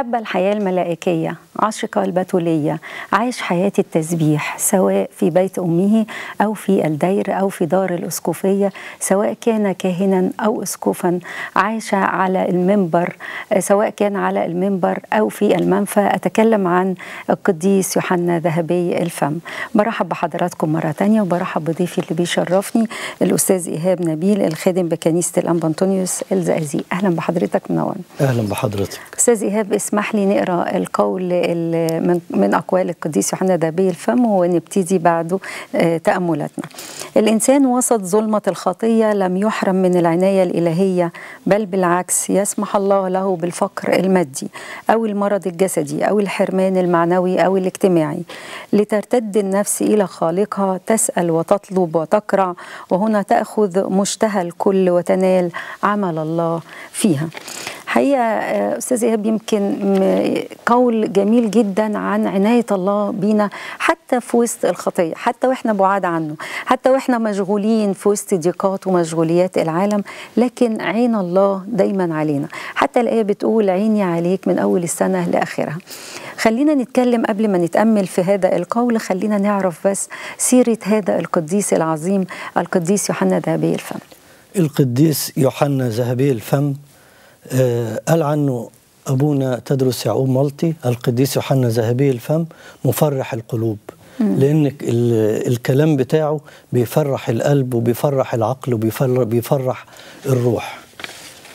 حب الحياة الملائكية عاشق البتولية عايش حياة التسبيح سواء في بيت أمه أو في الدير أو في دار الأسقفية سواء كان كاهنا أو أسقفا عاش على المنبر سواء كان على المنبر أو في المنفى أتكلم عن القديس يوحنا ذهبي الفم برحب بحضراتكم مرة تانية وبرحب بضيفي اللي بيشرفني الأستاذ إيهاب نبيل الخادم بكنيسة الأنبا الزقازيق أهلا بحضرتك منور أهلا بحضرتك أستاذ إيهاب اسم اسمح لي نقرا القول من, من اقوال القديس يوحنا دابي الفم ونبتدي بعده آه، تاملاتنا. الانسان وسط ظلمه الخطيه لم يحرم من العنايه الالهيه بل بالعكس يسمح الله له بالفقر المادي او المرض الجسدي او الحرمان المعنوي او الاجتماعي لترتد النفس الى خالقها تسال وتطلب وتقرع وهنا تاخذ مشتهى الكل وتنال عمل الله فيها. حقيقة آه، أستاذ إيهاب يمكن قول جميل جدا عن عناية الله بينا حتى في وسط الخطية حتى وإحنا بعاد عنه حتى وإحنا مشغولين في وسط ضيقات ومشغوليات العالم لكن عين الله دايما علينا حتى الآية بتقول عيني عليك من أول السنة لآخرها خلينا نتكلم قبل ما نتأمل في هذا القول خلينا نعرف بس سيرة هذا القديس العظيم القديس يوحنا ذهبي الفم القديس يوحنا ذهبي الفم قال آه، عنه أبونا تدرس يعقوب ملطي القديس يوحنا ذهبي الفم مفرح القلوب لأن الكلام بتاعه بيفرح القلب وبيفرح العقل وبيفرح بيفرح الروح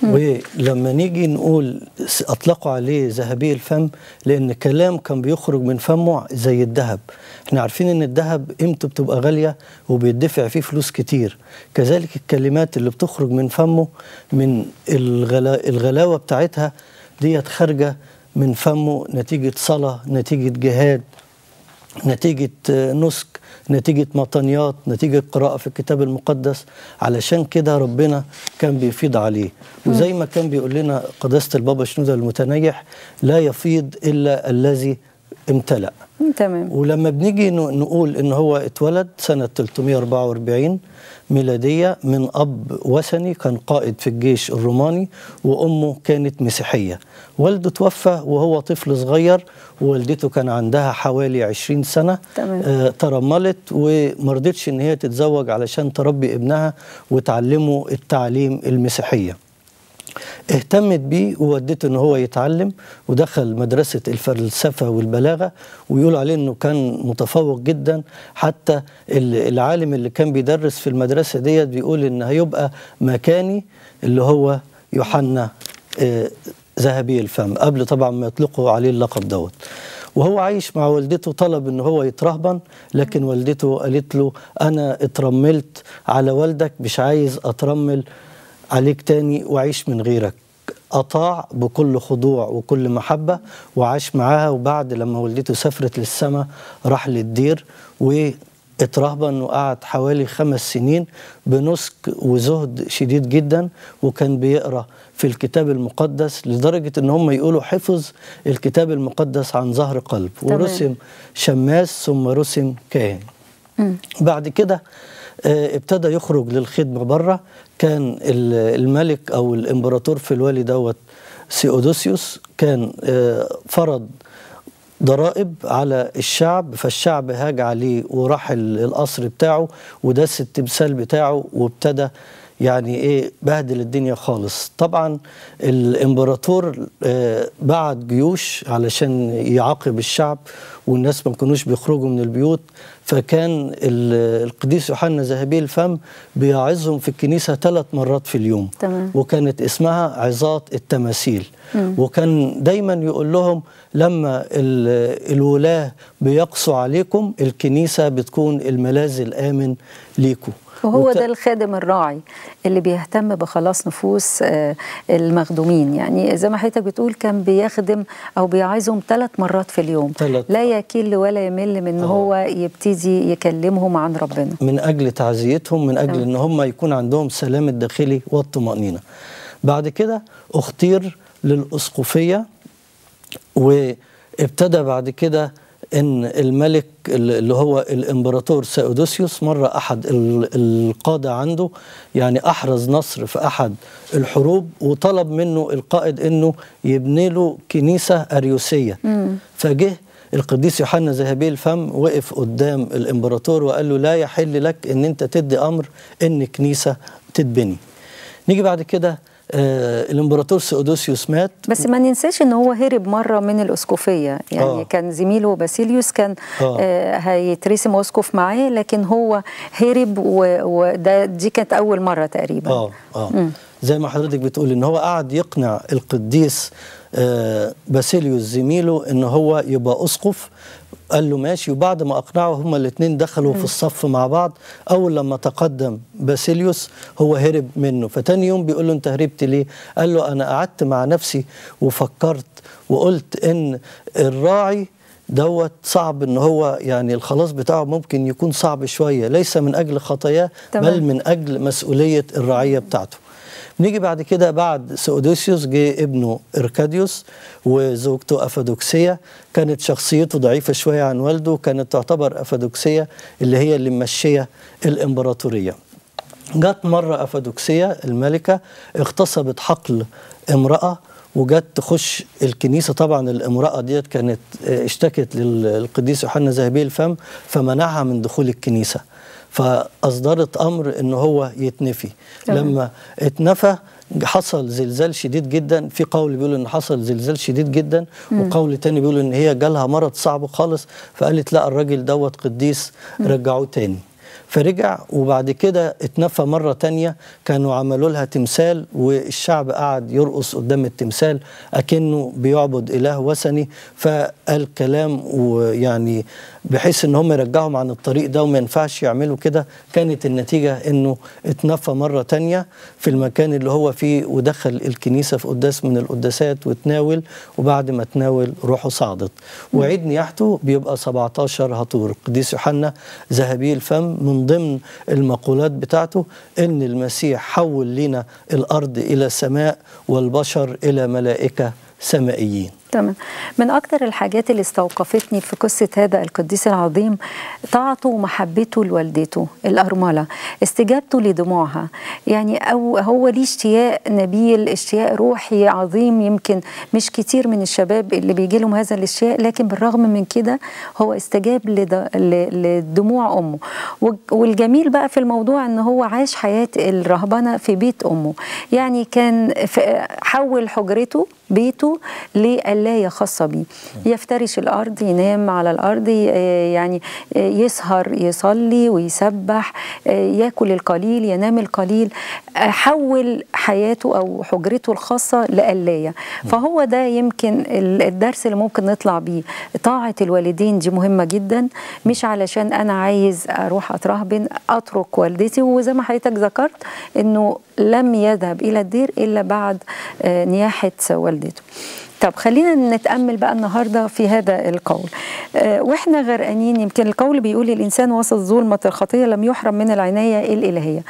ولما نيجي نقول اطلقوا عليه ذهبي الفم لان كلام كان بيخرج من فمه زي الذهب احنا عارفين ان الذهب قيمته بتبقى غاليه وبيدفع فيه فلوس كتير كذلك الكلمات اللي بتخرج من فمه من الغلا الغلاوه بتاعتها ديت خارجه من فمه نتيجه صلاه نتيجه جهاد نتيجة آه، نسك نتيجة مطنيات نتيجة قراءة في الكتاب المقدس علشان كده ربنا كان بيفيض عليه وزي ما كان بيقول لنا قداسة البابا شنودة المتنيح لا يفيض إلا الذي امتلأ تمام ولما بنيجي نقول ان هو اتولد سنه 344 ميلاديه من اب وثني كان قائد في الجيش الروماني وامه كانت مسيحيه والده توفى وهو طفل صغير ووالدته كان عندها حوالي 20 سنه تمام. آه ترملت رضتش ان هي تتزوج علشان تربي ابنها وتعلمه التعليم المسيحيه اهتمت بيه وودته ان هو يتعلم ودخل مدرسه الفلسفه والبلاغه ويقول عليه انه كان متفوق جدا حتى العالم اللي كان بيدرس في المدرسه ديت بيقول ان هيبقى مكاني اللي هو يوحنا آه، ذهبي الفم قبل طبعا ما يطلقوا عليه اللقب دوت وهو عايش مع والدته طلب ان هو يترهبن لكن والدته قالت له انا اترملت على والدك مش عايز اترمل عليك تاني وعيش من غيرك أطاع بكل خضوع وكل محبة وعاش معاها وبعد لما والدته سافرت للسماء راح للدير و وقعد حوالي خمس سنين بنسك وزهد شديد جدا وكان بيقرا في الكتاب المقدس لدرجه ان هم يقولوا حفظ الكتاب المقدس عن ظهر قلب ورسم شماس ثم رسم كاهن بعد كده آه، ابتدى يخرج للخدمه بره كان الملك او الامبراطور في الوالي دوت سيودوسيوس كان آه، فرض ضرائب على الشعب فالشعب هاج عليه وراح القصر بتاعه وداس التمثال بتاعه وابتدى يعني ايه بهدل الدنيا خالص طبعا الامبراطور آه، بعت جيوش علشان يعاقب الشعب والناس ما كانوش بيخرجوا من البيوت فكان القديس يوحنا ذهبي الفم بيعظهم في الكنيسه ثلاث مرات في اليوم تمام. وكانت اسمها عظات التماثيل وكان دايما يقول لهم لما الولاه بيقصوا عليكم الكنيسه بتكون الملاذ الامن ليكم وهو وت... ده الخادم الراعي اللي بيهتم بخلاص نفوس آه، المخدومين يعني زي ما حضرتك بتقول كان بيخدم او بيعايزهم ثلاث مرات في اليوم تلت. لا يكل ولا يمل من أوه. هو يبتدي يكلمهم عن ربنا من اجل تعزيتهم من اجل أوه. نعم. ان هم يكون عندهم السلام الداخلي والطمانينه بعد كده اختير للاسقفيه وابتدى بعد كده ان الملك اللي هو الامبراطور ساودوسيوس مره احد القاده عنده يعني احرز نصر في احد الحروب وطلب منه القائد انه يبني له كنيسه اريوسيه فجه القديس يوحنا ذهبي الفم وقف قدام الامبراطور وقال له لا يحل لك ان انت تدي امر ان كنيسه تتبني نيجي بعد كده آه الامبراطور سيودوسيوس مات بس ما ننساش ان هو هرب مره من الاسقوفيه يعني آه. كان زميله باسيليوس كان آه. آه هيترسم اسقف معاه لكن هو هرب وده دي كانت اول مره تقريبا اه اه زي ما حضرتك بتقول ان هو قعد يقنع القديس آه باسيليوس زميله ان هو يبقى اسقف قال له ماشي وبعد ما اقنعه هما الاثنين دخلوا م. في الصف مع بعض اول لما تقدم باسيليوس هو هرب منه فتاني يوم بيقول له انت هربت ليه قال له انا قعدت مع نفسي وفكرت وقلت ان الراعي دوت صعب ان هو يعني الخلاص بتاعه ممكن يكون صعب شويه ليس من اجل خطاياه بل من اجل مسؤوليه الرعيه بتاعته نيجي بعد كده بعد سودوسيوس جه ابنه إركاديوس وزوجته أفادوكسية كانت شخصيته ضعيفة شوية عن والده كانت تعتبر أفادوكسية اللي هي اللي ممشية الإمبراطورية جت مرة أفادوكسية الملكة اغتصبت حقل امرأة وجت تخش الكنيسه طبعا الامراه ديت كانت اشتكت للقديس يوحنا ذهبي الفم فمنعها من دخول الكنيسه فأصدرت أمر إن هو يتنفي طبعا. لما اتنفى حصل زلزال شديد جدا في قول بيقول ان حصل زلزال شديد جدا مم. وقول تاني بيقول ان هي جالها مرض صعب خالص فقالت لا الراجل دوت قديس رجعوه تاني فرجع وبعد كده اتنفى مرة تانية كانوا عملوا لها تمثال والشعب قعد يرقص قدام التمثال أكنه بيعبد إله وثني فقال كلام ويعني بحيث ان هم يرجعهم عن الطريق ده وما ينفعش يعملوا كده كانت النتيجة انه اتنفى مرة تانية في المكان اللي هو فيه ودخل الكنيسة في قداس من القداسات وتناول وبعد ما تناول روحه صعدت وعيد نياحته بيبقى 17 هطور قديس يوحنا ذهبي الفم من من ضمن المقولات بتاعته ان المسيح حول لنا الارض الى سماء والبشر الى ملائكه سمائيين تمام من أكثر الحاجات اللي استوقفتني في قصة هذا القديس العظيم طاعته ومحبته لوالدته الأرملة استجابته لدموعها يعني أو هو ليه اشتياق نبيل اشتياق روحي عظيم يمكن مش كتير من الشباب اللي بيجي لهم هذا الاشتياق لكن بالرغم من كده هو استجاب لدموع أمه والجميل بقى في الموضوع أن هو عاش حياة الرهبنة في بيت أمه يعني كان حول حجرته بيته للآية خاصة بيه يفترش الأرض ينام على الأرض آه، يعني آه، يسهر يصلي ويسبح آه، ياكل القليل ينام القليل حول حياته أو حجرته الخاصة لألاية فهو ده يمكن الدرس اللي ممكن نطلع بيه طاعة الوالدين دي مهمة جدا مش علشان أنا عايز أروح أترهبن أترك والدتي وزي ما حضرتك ذكرت أنه لم يذهب إلى الدير إلا بعد نياحة والدتي والدته طب خلينا نتأمل بقى النهاردة في هذا القول أه وإحنا غرقانين يمكن القول بيقول الإنسان وسط ظلمة الخطية لم يحرم من العناية الإلهية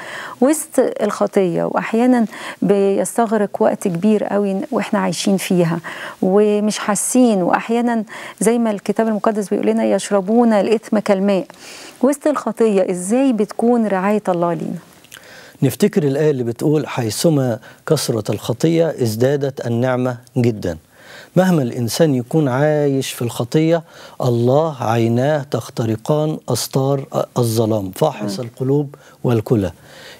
وسط الخطية وأحيانا بيستغرق وقت كبير قوي وإحنا عايشين فيها ومش حاسين وأحيانا زي ما الكتاب المقدس بيقول لنا يشربون الإثم كالماء وسط الخطية إزاي بتكون رعاية الله لينا نفتكر الآية اللي بتقول حيثما كثرت الخطية ازدادت النعمة جدا مهما الإنسان يكون عايش في الخطية الله عيناه تخترقان أستار الظلام فاحص القلوب والكلى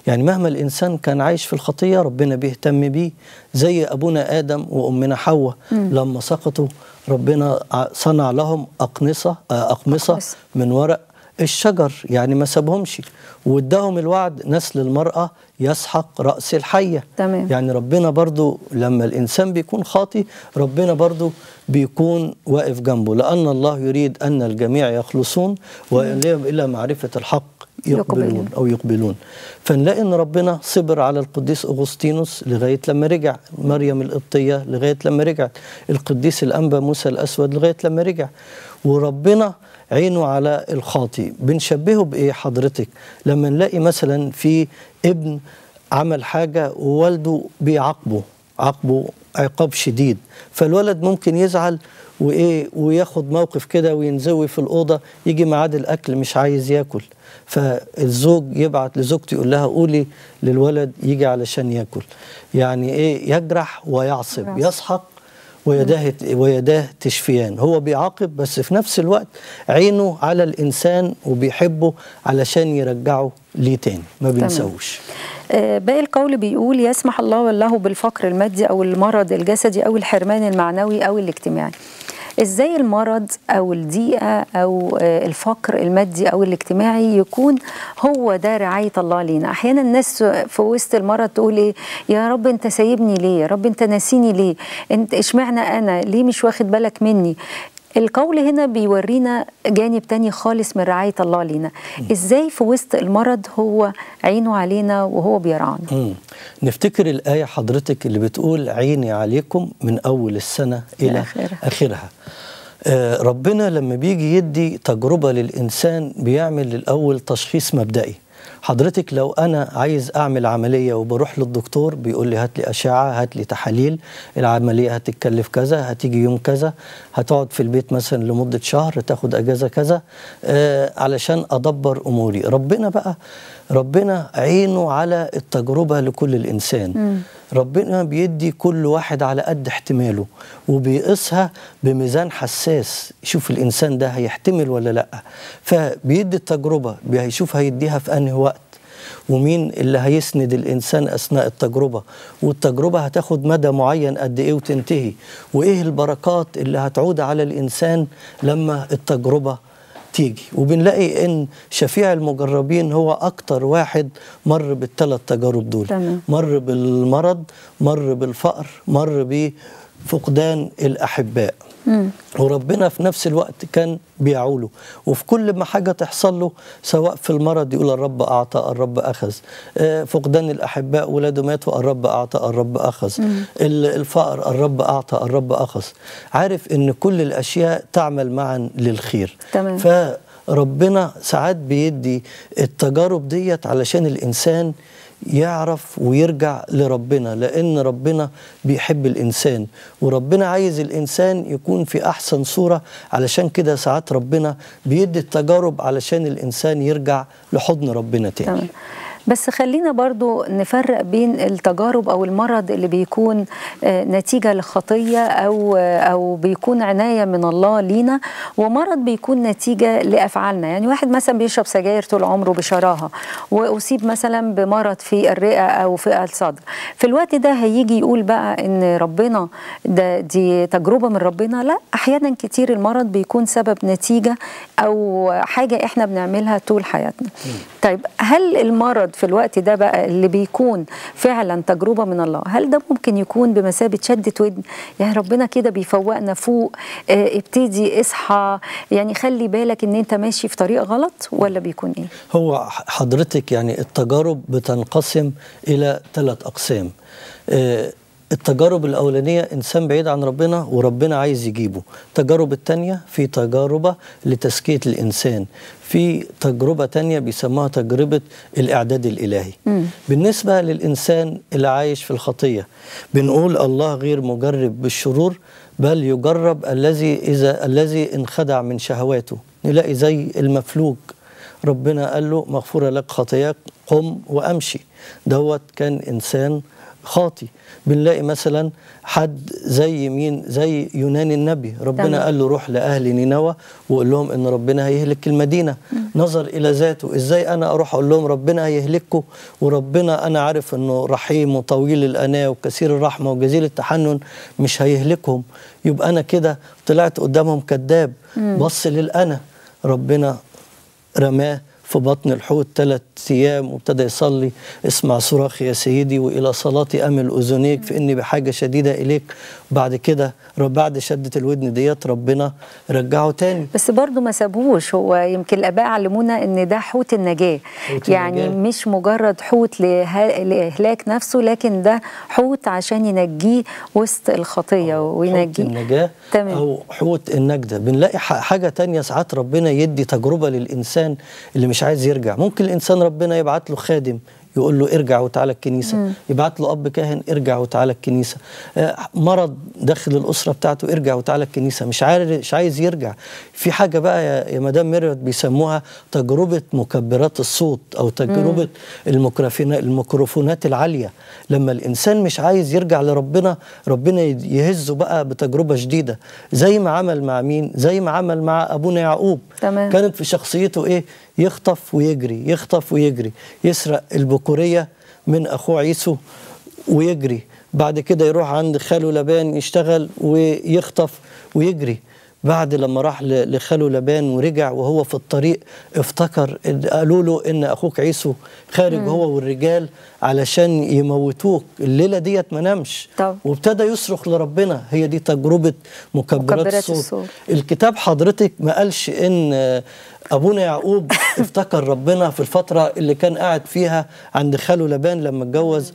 يعني مهما الإنسان كان عايش في الخطية ربنا بيهتم بيه زي أبونا آدم وأمنا حواء لما سقطوا ربنا صنع لهم أقنصة آه، أقمصة من ورق الشجر يعني ما سابهمش واداهم الوعد نسل المرأة يسحق رأس الحية تمام. يعني ربنا برضو لما الإنسان بيكون خاطي ربنا برضو بيكون واقف جنبه لأن الله يريد أن الجميع يخلصون وإليهم إلا معرفة الحق يقبلون أو يقبلون فنلاقي أن ربنا صبر على القديس أغسطينوس لغاية لما رجع مريم القبطية لغاية لما رجعت القديس الأنبا موسى الأسود لغاية لما رجع وربنا عينه على الخاطي بنشبهه بايه حضرتك لما نلاقي مثلا في ابن عمل حاجه ووالده بيعاقبه عاقبه عقاب شديد فالولد ممكن يزعل وايه وياخد موقف كده وينزوي في الاوضه يجي ميعاد الاكل مش عايز ياكل فالزوج يبعت لزوجته يقول لها قولي للولد يجي علشان ياكل يعني ايه يجرح ويعصب يسحق ويداه ويداه تشفيان هو بيعاقب بس في نفس الوقت عينه على الانسان وبيحبه علشان يرجعه ليه تاني ما بينساهوش آه، باقي القول بيقول يسمح الله له بالفقر المادي او المرض الجسدي او الحرمان المعنوي او الاجتماعي ازاي المرض او الضيقه او آه، الفقر المادي او الاجتماعي يكون هو ده رعايه الله لينا احيانا الناس في وسط المرض تقول ايه يا رب انت سايبني ليه يا رب انت ناسيني ليه انت اشمعنى انا ليه مش واخد بالك مني القول هنا بيورينا جانب تاني خالص من رعاية الله لينا إزاي في وسط المرض هو عينه علينا وهو بيرعانا نفتكر الآية حضرتك اللي بتقول عيني عليكم من أول السنة إلى آخرها, آخرها. آه ربنا لما بيجي يدي تجربة للإنسان بيعمل الأول تشخيص مبدئي حضرتك لو انا عايز اعمل عمليه وبروح للدكتور بيقول لي هات لي اشعه هات لي تحاليل العمليه هتتكلف كذا هتيجي يوم كذا هتقعد في البيت مثلا لمده شهر تاخد اجازه كذا آه علشان ادبر اموري ربنا بقى ربنا عينه على التجربة لكل الإنسان ربنا بيدي كل واحد على قد احتماله وبيقيسها بميزان حساس يشوف الإنسان ده هيحتمل ولا لأ فبيدي التجربة بيشوف هيديها في أنهي وقت ومين اللي هيسند الإنسان أثناء التجربة والتجربة هتاخد مدى معين قد إيه وتنتهي وإيه البركات اللي هتعود على الإنسان لما التجربة تيجي وبنلاقي ان شفيع المجربين هو اكتر واحد مر بالثلاث تجارب دول تمام. مر بالمرض مر بالفقر مر بفقدان الاحباء مم. وربنا في نفس الوقت كان بيعوله وفي كل ما حاجة تحصل له سواء في المرض يقول الرب أعطى الرب أخذ آه، فقدان الأحباء ولاده ماتوا الرب أعطى الرب أخذ مم. الفقر الرب أعطى الرب أخذ عارف أن كل الأشياء تعمل معا للخير تمام. فربنا ساعات بيدي التجارب ديت علشان الإنسان يعرف ويرجع لربنا لأن ربنا بيحب الإنسان وربنا عايز الإنسان يكون في أحسن صورة علشان كده ساعات ربنا بيدي التجارب علشان الإنسان يرجع لحضن ربنا تاني بس خلينا برضو نفرق بين التجارب أو المرض اللي بيكون آه، نتيجة لخطية أو آه، أو بيكون عناية من الله لينا ومرض بيكون نتيجة لأفعالنا يعني واحد مثلا بيشرب سجاير طول عمره بشراهة وأصيب مثلا بمرض في الرئة أو في الصدر في الوقت ده هيجي يقول بقى إن ربنا ده دي تجربة من ربنا لا أحيانا كتير المرض بيكون سبب نتيجة أو حاجة إحنا بنعملها طول حياتنا طيب هل المرض في الوقت ده بقى اللي بيكون فعلا تجربه من الله هل ده ممكن يكون بمثابه شده ودن يعني ربنا كده بيفوقنا فوق اه ابتدي اصحى يعني خلي بالك ان انت ماشي في طريق غلط ولا بيكون ايه هو حضرتك يعني التجارب بتنقسم الى ثلاث اقسام اه التجارب الأولانية إنسان بعيد عن ربنا وربنا عايز يجيبه التجارب التانية في تجربة لتزكية الإنسان في تجربة تانية بيسموها تجربة الإعداد الإلهي م. بالنسبة للإنسان اللي عايش في الخطية بنقول الله غير مجرب بالشرور بل يجرب الذي إذا الذي انخدع من شهواته نلاقي زي المفلوج ربنا قال له مغفورة لك خطاياك قم وأمشي دوت كان إنسان خاطي بنلاقي مثلا حد زي مين زي يونان النبي ربنا تمام. قال له روح لأهل نينوى وقول لهم إن ربنا هيهلك المدينة مم. نظر إلى ذاته إزاي أنا أروح أقول لهم ربنا هيهلككم وربنا أنا عارف إنه رحيم وطويل الأناة وكثير الرحمة وجزيل التحنن مش هيهلكهم يبقى أنا كده طلعت قدامهم كذاب بص للأنا ربنا رماه في بطن الحوت ثلاث أيام وابتدى يصلي اسمع صراخي يا سيدي وإلى صلاتي أمل أذنيك فإني بحاجة شديدة إليك بعد كده بعد شدة الودن ديت ربنا رجعه تاني بس برضه ما سابهوش هو يمكن الآباء علمونا إن ده حوت النجاة حوت يعني النجاة. مش مجرد حوت لإهلاك نفسه لكن ده حوت عشان ينجيه وسط الخطية وينجيه حوت النجاة تمام. أو حوت النجدة بنلاقي حاجة تانية ساعات ربنا يدي تجربة للإنسان اللي مش مش عايز يرجع ممكن الانسان ربنا يبعت له خادم يقول له ارجع وتعالى الكنيسه مم. يبعت له اب كاهن ارجع وتعالى الكنيسه آه، مرض داخل الاسره بتاعته ارجع وتعالى الكنيسه مش عارف مش عايز يرجع في حاجه بقى يا, يا مدام ميريوت بيسموها تجربه مكبرات الصوت او تجربه الميكروفونات العاليه لما الانسان مش عايز يرجع لربنا ربنا يهزه بقى بتجربه جديده زي ما عمل مع مين زي ما عمل مع ابونا يعقوب تمام. كانت في شخصيته ايه يخطف ويجري يخطف ويجري يسرق البكورية من أخوه عيسو ويجري بعد كده يروح عند خاله لبان يشتغل ويخطف ويجري بعد لما راح لخاله لبان ورجع وهو في الطريق افتكر قالوا له ان اخوك عيسو خارج مم. هو والرجال علشان يموتوك الليله ديت ما نامش وابتدى يصرخ لربنا هي دي تجربه مكبرات, مكبرات الصوت. الصوت الكتاب حضرتك ما قالش ان ابونا يعقوب افتكر ربنا في الفتره اللي كان قاعد فيها عند خاله لبان لما اتجوز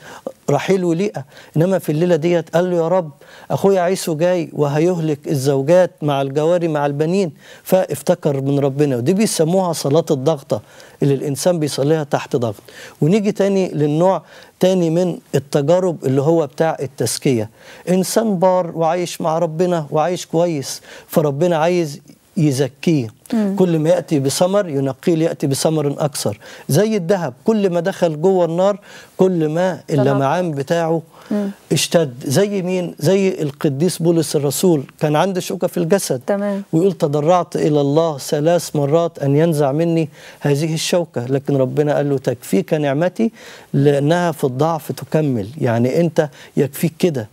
رحيل وليئة إنما في الليلة ديت قال له يا رب أخويا عيسو جاي وهيهلك الزوجات مع الجواري مع البنين فافتكر من ربنا ودي بيسموها صلاة الضغطة اللي الإنسان بيصليها تحت ضغط ونيجي تاني للنوع تاني من التجارب اللي هو بتاع التزكية إنسان بار وعايش مع ربنا وعايش كويس فربنا عايز يزكيه مم. كل ما يأتي بثمر ينقيه يأتي بثمر أكثر زي الذهب كل ما دخل جوه النار كل ما اللمعان بتاعه مم. اشتد زي مين زي القديس بولس الرسول كان عنده شوكة في الجسد تمام. ويقول تضرعت إلى الله ثلاث مرات أن ينزع مني هذه الشوكة لكن ربنا قال له تكفيك نعمتي لأنها في الضعف تكمل يعني أنت يكفيك كده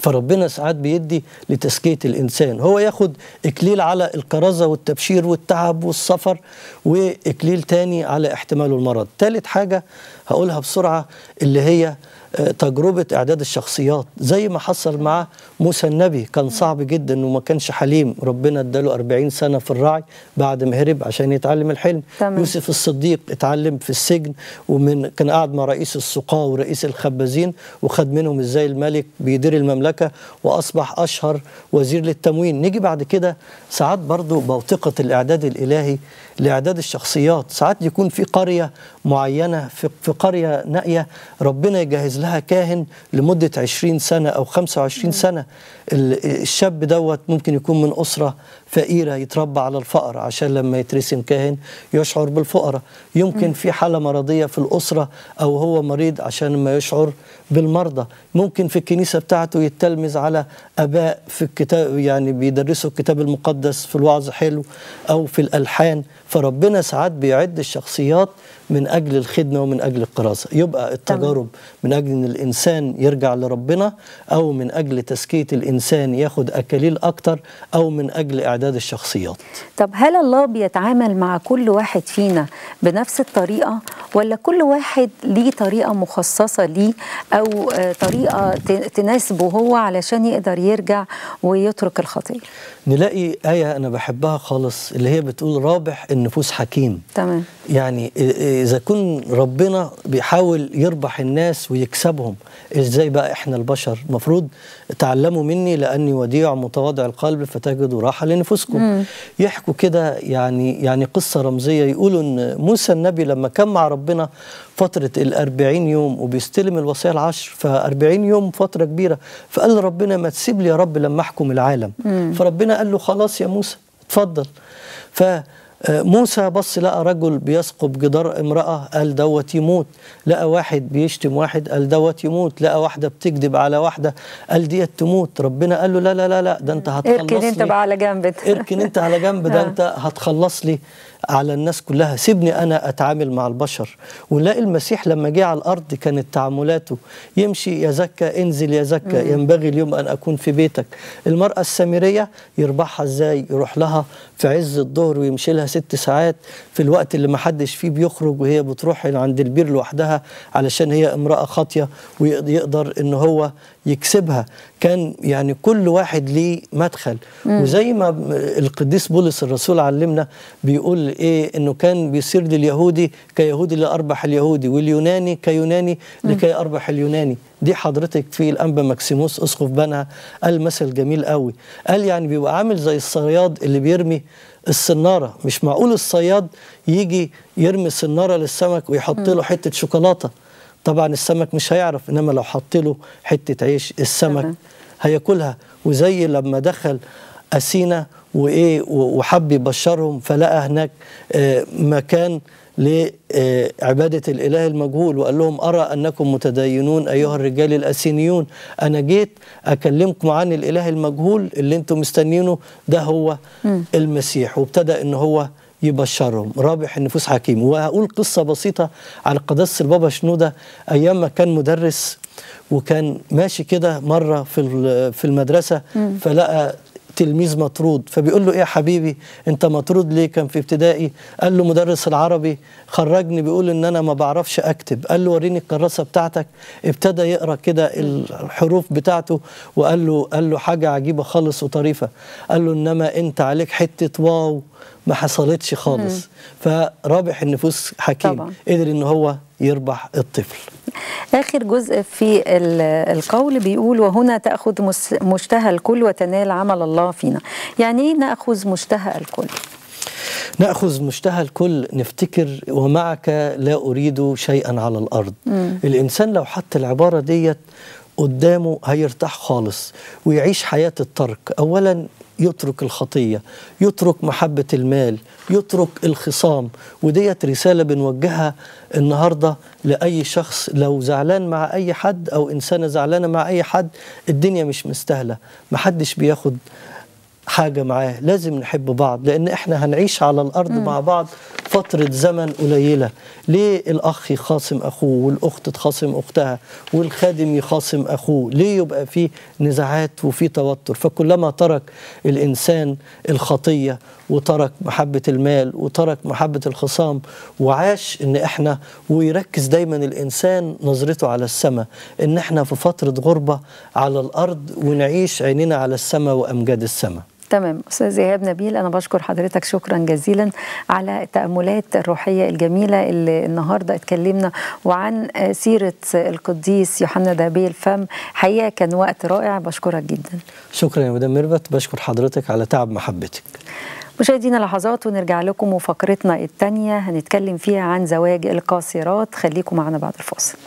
فربنا ساعات بيدي لتزكيه الانسان هو ياخد اكليل على الكرزه والتبشير والتعب والسفر واكليل تاني على احتمال المرض تالت حاجه هقولها بسرعه اللي هي تجربة إعداد الشخصيات زي ما حصل مع موسى النبي كان صعب جدا وما كانش حليم ربنا اداله 40 سنة في الرعي بعد ما هرب عشان يتعلم الحلم تمام. يوسف الصديق اتعلم في السجن ومن كان قاعد مع رئيس السقاة ورئيس الخبازين وخد منهم ازاي الملك بيدير المملكة وأصبح أشهر وزير للتموين نيجي بعد كده ساعات برضو بوتقة الإعداد الإلهي لاعداد الشخصيات ساعات يكون في قريه معينه في قريه نائيه ربنا يجهز لها كاهن لمده 20 سنه او 25 نعم. سنه الشاب دوت ممكن يكون من اسره فقيره يتربى على الفقر عشان لما يترسم كاهن يشعر بالفقراء يمكن في حاله مرضيه في الاسره او هو مريض عشان ما يشعر بالمرضى ممكن في الكنيسة بتاعته يتلمز على أباء في الكتاب يعني بيدرسوا الكتاب المقدس في الوعظ حلو أو في الألحان فربنا ساعات بيعد الشخصيات من أجل الخدمة ومن أجل القراصة يبقى التجارب من أجل أن الإنسان يرجع لربنا أو من أجل تزكية الإنسان ياخد أكاليل أكتر أو من أجل إعداد الشخصيات طب هل الله بيتعامل مع كل واحد فينا بنفس الطريقة ولا كل واحد ليه طريقة مخصصة ليه أو آه، طريقة تناسبه هو علشان يقدر يرجع ويترك الخطيئة نلاقي آية أنا بحبها خالص اللي هي بتقول رابح النفوس حكيم تمام يعني إذا كن ربنا بيحاول يربح الناس ويكسبهم إزاي بقى إحنا البشر المفروض تعلموا مني لأني وديع متواضع القلب فتجدوا راحة لنفوسكم مم. يحكوا كده يعني يعني قصة رمزية يقولوا إن موسى النبي لما كان مع ربنا فترة الأربعين يوم وبيستلم الوصية العشر فأربعين يوم فترة كبيرة فقال ربنا ما تسيب لي يا رب لما أحكم العالم مم. فربنا قال له خلاص يا موسى اتفضل ف آه، موسى بص لقى رجل بيثقب جدار امرأة قال دوت يموت لقى واحد بيشتم واحد قال دوت يموت لقى واحدة بتكذب على واحدة قال ديت تموت ربنا قال له لا لا لا لا ده انت هتخلص اركن انت بقى على جنب اركن انت على جنب ده انت هتخلص لي على الناس كلها سيبني أنا أتعامل مع البشر ونلاقي المسيح لما جه على الأرض كانت تعاملاته يمشي يا زكا انزل يا زكا ينبغي اليوم أن أكون في بيتك المرأة السامرية يربحها إزاي يروح لها في عز الظهر ويمشي لها ست ساعات في الوقت اللي محدش فيه بيخرج وهي بتروح عند البير لوحدها علشان هي امرأة خاطية ويقدر ان هو يكسبها كان يعني كل واحد ليه مدخل مم. وزي ما القديس بولس الرسول علمنا بيقول ايه انه كان بيصير لليهودي كيهودي اللي اربح اليهودي واليوناني كيوناني لكي اربح اليوناني دي حضرتك في الانبا ماكسيموس اسقف بنها قال مثل جميل قوي قال يعني بيبقى عامل زي الصياد اللي بيرمي السناره مش معقول الصياد يجي يرمي سناره للسمك ويحط له حته شوكولاته طبعا السمك مش هيعرف انما لو حط له حته عيش السمك هياكلها وزي لما دخل اسينا وايه وحب يبشرهم فلقى هناك آه، مكان لعبادة آه، الإله المجهول وقال لهم أرى أنكم متدينون أيها الرجال الأسينيون أنا جيت أكلمكم عن الإله المجهول اللي أنتم مستنينه ده هو م. المسيح وابتدى أن هو يبشرهم رابح النفوس حكيم وهقول قصة بسيطة على قداسة البابا شنودة أيام ما كان مدرس وكان ماشي كده مرة في في المدرسة فلقى التلميذ مطرود فبيقول له ايه يا حبيبي انت مطرود ليه كان في ابتدائي قال له مدرس العربي خرجني بيقول ان انا ما بعرفش اكتب قال له وريني الكراسه بتاعتك ابتدى يقرا كده الحروف بتاعته وقال له قال له حاجه عجيبه خالص وطريفه قال له انما انت عليك حته واو ما حصلتش خالص فرابح النفوس حكيم طبعا. قدر ان هو يربح الطفل آخر جزء في القول بيقول وهنا تأخذ مشتهى الكل وتنال عمل الله فينا يعني إيه نأخذ مشتهى الكل؟ ناخذ مشتهى الكل نفتكر ومعك لا اريد شيئا على الارض م. الانسان لو حط العباره ديت قدامه هيرتاح خالص ويعيش حياة الترك أولا يترك الخطية يترك محبة المال يترك الخصام وديت رسالة بنوجهها النهاردة لأي شخص لو زعلان مع أي حد أو إنسانة زعلانة مع أي حد الدنيا مش مستاهلة محدش بياخد حاجة معاه لازم نحب بعض لأن إحنا هنعيش على الأرض مع بعض فترة زمن قليلة ليه الأخ يخاصم أخوه والأخت تخاصم أختها والخادم يخاصم أخوه ليه يبقى فيه نزاعات وفيه توتر فكلما ترك الإنسان الخطية وترك محبة المال وترك محبة الخصام وعاش إن إحنا ويركز دايما الإنسان نظرته على السماء إن إحنا في فترة غربة على الأرض ونعيش عينينا على السماء وأمجاد السماء تمام استاذ ايهاب نبيل انا بشكر حضرتك شكرا جزيلا على التاملات الروحيه الجميله اللي النهارده اتكلمنا وعن آه، سيره القديس يوحنا دابيل فم حقيقه كان وقت رائع بشكرك جدا شكرا يا مدام ميرفت بشكر حضرتك على تعب محبتك مشاهدينا لحظات ونرجع لكم وفقرتنا الثانيه هنتكلم فيها عن زواج القاصرات خليكم معنا بعد الفاصل